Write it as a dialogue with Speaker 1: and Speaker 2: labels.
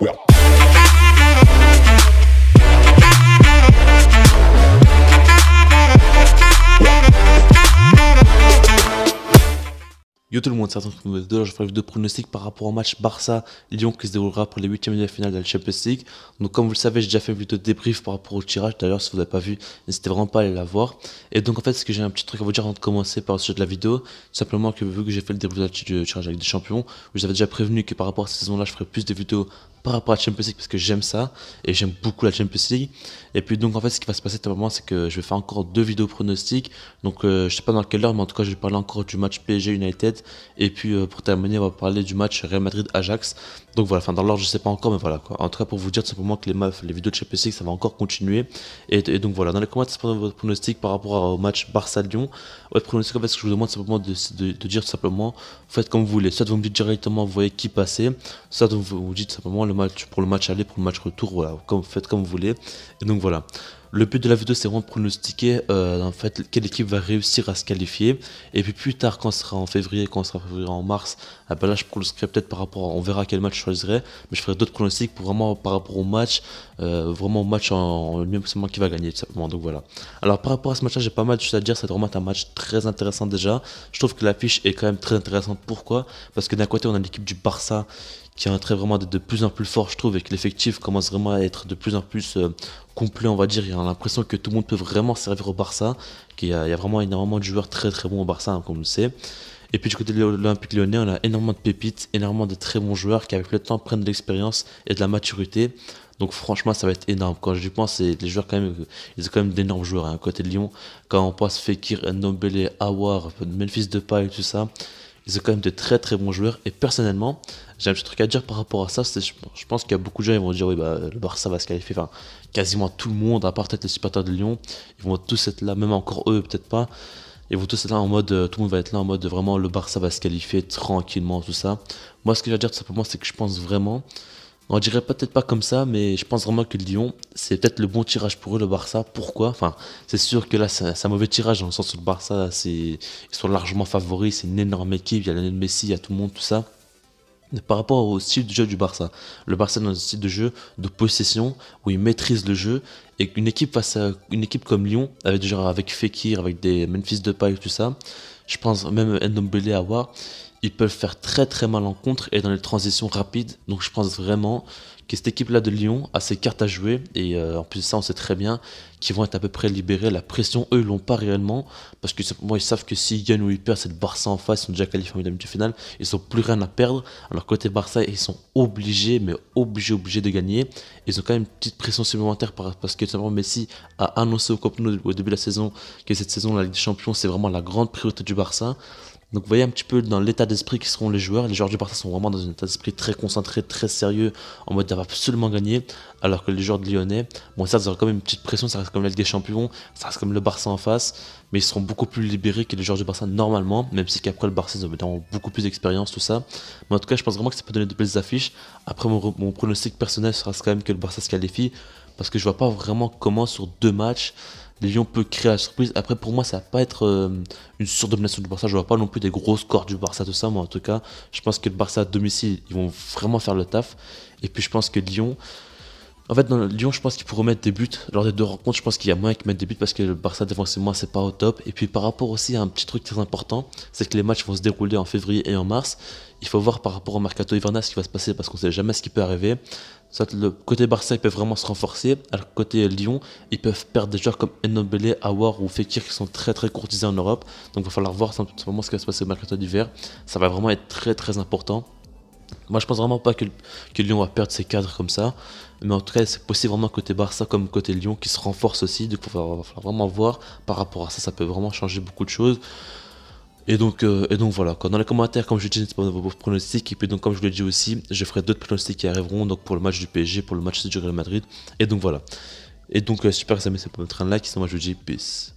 Speaker 1: Well. Yo tout le monde, c'est Arthur je une vidéo pronostics par rapport au match Barça-Lyon qui se déroulera pour les huitièmes de finale de la Champions League. Donc comme vous le savez, j'ai déjà fait une vidéo débrief par rapport au tirage. D'ailleurs, si vous n'avez pas vu, n'hésitez vraiment pas à aller la voir. Et donc en fait, ce que j'ai un petit truc à vous dire avant de commencer par le sujet de la vidéo, tout simplement que vu que j'ai fait le débrief du tirage avec des champions, vous avez déjà prévenu que par rapport à cette saison-là, je ferai plus de vidéos par rapport à la Champions League parce que j'aime ça et j'aime beaucoup la Champions League. Et puis donc en fait, ce qui va se passer tout moment, c'est que je vais faire encore deux vidéos pronostics. Donc euh, je sais pas dans quelle heure, mais en tout cas, je vais parler encore du match PSG United et puis euh, pour terminer, on va parler du match Real Madrid-Ajax. Donc voilà, enfin dans l'ordre, je sais pas encore, mais voilà quoi. En tout cas, pour vous dire simplement que les, meufs, les vidéos de Champions League, ça va encore continuer. Et, donc voilà, dans les commentaires, c'est votre pronostic par rapport au match Barça-Lyon. Votre pronostic, en fait, ce que je vous demande simplement de, dire tout simplement, faites comme vous voulez. Soit vous me dites directement, vous voyez qui passer Soit vous, vous dites simplement le match pour le match aller, pour le match retour. Voilà, comme, faites comme vous voulez. Et donc voilà. Le but de la vidéo, c'est vraiment pronostiquer euh, en fait quelle équipe va réussir à se qualifier. Et puis plus tard, quand ce sera en février, quand ce sera en, mars, eh ben là, je script peut-être par rapport, on verra quel match je choisirai, mais je ferai d'autres pronostics pour vraiment par rapport au match, euh, vraiment au match en, même moi qui va gagner tout Donc voilà. Alors par rapport à ce match-là, j'ai pas mal de choses à dire. C'est vraiment un match très intéressant déjà. Je trouve que l'affiche est quand même très intéressante. Pourquoi Parce que d'un côté, on a l'équipe du Barça qui est en vraiment de plus en plus fort, je trouve, et que l'effectif commence vraiment à être de plus en plus euh, complet, on va dire. Il a l'impression que tout le monde peut vraiment servir au Barça, qu'il y, a vraiment énormément de joueurs très très bons au Barça, hein, comme on le sait. Et puis du côté de l'Olympique lyonnais, on a énormément de pépites, énormément de très bons joueurs qui, avec le temps, prennent de l'expérience et de la maturité. Donc franchement, ça va être énorme. Quand je dis pense, les joueurs quand même, ils sont quand même d'énormes joueurs. Hein, à Côté de Lyon, quand on passe Fekir, Ndombele, Awar, Memphis Depay, tout ça, ils ont quand même de très très bons joueurs. Et personnellement, j'ai un petit truc à dire par rapport à ça. Je pense qu'il y a beaucoup de gens qui vont dire oui, bah, le Barça va se qualifier. Enfin, quasiment tout le monde, à part peut-être les supporters de Lyon, ils vont tous être là, même encore eux, peut-être pas. Ils vont tous être là en mode, euh, tout le monde va être là en mode vraiment le Barça va se qualifier tranquillement, tout ça. Moi, ce que je à dire tout simplement, c'est que je pense vraiment on dirait peut-être pas comme ça, mais je pense vraiment que Lyon, c'est peut-être le bon tirage pour eux, le Barça. Pourquoi Enfin, c'est sûr que là, c'est un mauvais tirage, dans le sens où le Barça, ils sont largement favoris, c'est une énorme équipe, il y a de Messi, il y a tout le monde, tout ça. Mais par rapport au style de jeu du Barça, le Barça est dans un style de jeu de possession où il maîtrise le jeu et une équipe face à une équipe comme Lyon, avec, déjà avec Fekir, avec des Memphis de et tout ça, je pense même Ndombele à voir, ils peuvent faire très très mal en contre et dans les transitions rapides. Donc je pense vraiment que cette équipe-là de Lyon a ses cartes à jouer et euh, en plus de ça on sait très bien qu'ils vont être à peu près libérés. La pression, eux, ils l'ont pas réellement parce que simplement, ils savent que s'ils gagnent ou ils perdent, cette Barça en face, ils sont déjà qualifiés en demi-finale, ils n'ont plus rien à perdre. Alors côté Barça, ils sont obligés, mais obligés, obligés de gagner. Ils ont quand même une petite pression supplémentaire parce que simplement Messi a annoncé au Camp au début de la saison que cette saison la Ligue des Champions c'est vraiment la grande priorité du Barça. Donc vous voyez un petit peu dans l'état d'esprit qui seront les joueurs. Les joueurs du Barça sont vraiment dans un état d'esprit très concentré, très sérieux, en mode d'avoir absolument gagné, Alors que les joueurs de Lyonnais, bon ça ils auront quand même une petite pression, ça reste comme la Ligue des Champions, ça reste comme le Barça en face, mais ils seront beaucoup plus libérés que les joueurs du Barça normalement, même si qu'après le Barça ils auront beaucoup plus d'expérience, tout ça. Mais en tout cas je pense vraiment que ça peut donner de belles affiches. Après mon, mon pronostic personnel sera quand même que le Barça se qualifie, parce que je vois pas vraiment comment sur deux matchs Lyon peut créer la surprise. Après, pour moi, ça va pas être euh, une surdomination du Barça. Je vois pas non plus des gros scores du Barça, tout ça. Moi, en tout cas, je pense que le Barça à domicile, ils vont vraiment faire le taf. Et puis, je pense que Lyon, en fait, dans Lyon, je pense qu'ils pourront mettre des buts. Lors des deux rencontres, je pense qu'il y a moins qu'ils mettent des buts parce que le Barça, défensivement, c'est pas au top. Et puis, par rapport aussi à un petit truc très important, c'est que les matchs vont se dérouler en février et en mars. Il faut voir par rapport au mercato hivernal ce qui va se passer parce qu'on sait jamais ce qui peut arriver. Soit le côté Barça, ils peuvent vraiment se renforcer. Alors côté Lyon, ils peuvent perdre des joueurs comme Ennobele, Awar ou Fekir qui sont très très courtisés en Europe. Donc, il va falloir voir simplement ce qui va se passer au mercato d'hiver. Ça va vraiment être très très important. Moi, je pense vraiment pas que, que Lyon va perdre ses cadres comme ça. Mais en tout cas, c'est possible vraiment côté Barça comme côté Lyon qui se renforce aussi. Donc, il va falloir vraiment voir par rapport à ça. Ça peut vraiment changer beaucoup de choses. Et donc, euh, donc voilà, dans les commentaires, comme je dis, n'hésitez pas à vos pronostics. Et puis donc, comme je vous l'ai dit aussi, je ferai d'autres pronostics qui arriveront donc pour le match du PSG, pour le match du Real Madrid. Et donc voilà. Et donc, euh, super que ça met, c'est pour mettre un like. Sinon, moi je vous dis peace.